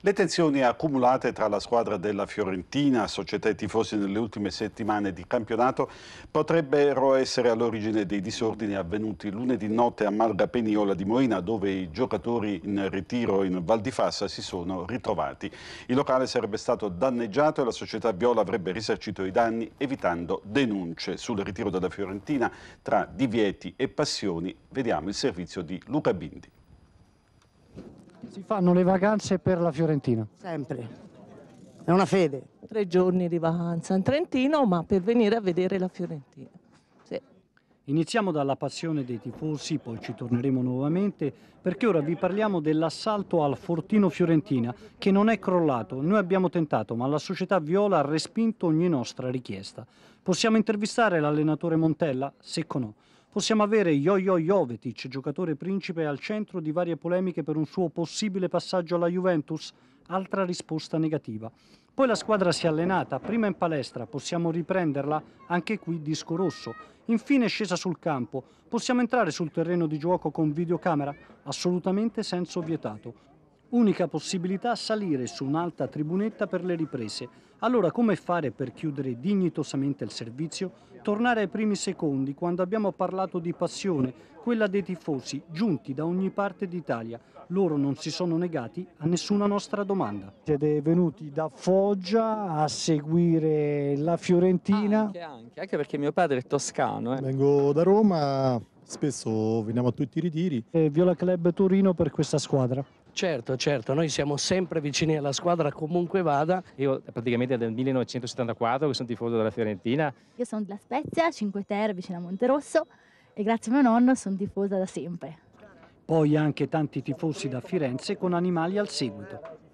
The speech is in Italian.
Le tensioni accumulate tra la squadra della Fiorentina, società e tifosi nelle ultime settimane di campionato, potrebbero essere all'origine dei disordini avvenuti lunedì notte a Malga Peniola di Moina, dove i giocatori in ritiro in Val di Fassa si sono ritrovati. Il locale sarebbe stato danneggiato e la società Viola avrebbe risarcito i danni evitando denunce sul ritiro della Fiorentina tra divieti e passioni. Vediamo il servizio di Luca Bindi. Si fanno le vacanze per la Fiorentina? Sempre. È una fede. Tre giorni di vacanza in Trentino, ma per venire a vedere la Fiorentina. Sì. Iniziamo dalla passione dei tifosi, poi ci torneremo nuovamente, perché ora vi parliamo dell'assalto al Fortino Fiorentina, che non è crollato. Noi abbiamo tentato, ma la società Viola ha respinto ogni nostra richiesta. Possiamo intervistare l'allenatore Montella? Secco no. Possiamo avere Jojo Jovetic, giocatore principe al centro di varie polemiche per un suo possibile passaggio alla Juventus? Altra risposta negativa. Poi la squadra si è allenata, prima in palestra, possiamo riprenderla, anche qui disco rosso. Infine scesa sul campo, possiamo entrare sul terreno di gioco con videocamera? Assolutamente senso vietato. Unica possibilità salire su un'alta tribunetta per le riprese. Allora come fare per chiudere dignitosamente il servizio? Tornare ai primi secondi quando abbiamo parlato di passione, quella dei tifosi giunti da ogni parte d'Italia. Loro non si sono negati a nessuna nostra domanda. Siete venuti da Foggia a seguire la Fiorentina? anche, anche, anche, perché mio padre è toscano. Eh. Vengo da Roma, spesso veniamo a tutti i ritiri. E Viola Club Torino per questa squadra. Certo, certo, noi siamo sempre vicini alla squadra comunque vada. Io praticamente dal 1974 che sono tifoso della Fiorentina. Io sono della Spezia, 5 Terre, vicino a Monterosso e grazie a mio nonno sono tifosa da sempre. Poi anche tanti tifosi da Firenze con animali al seguito.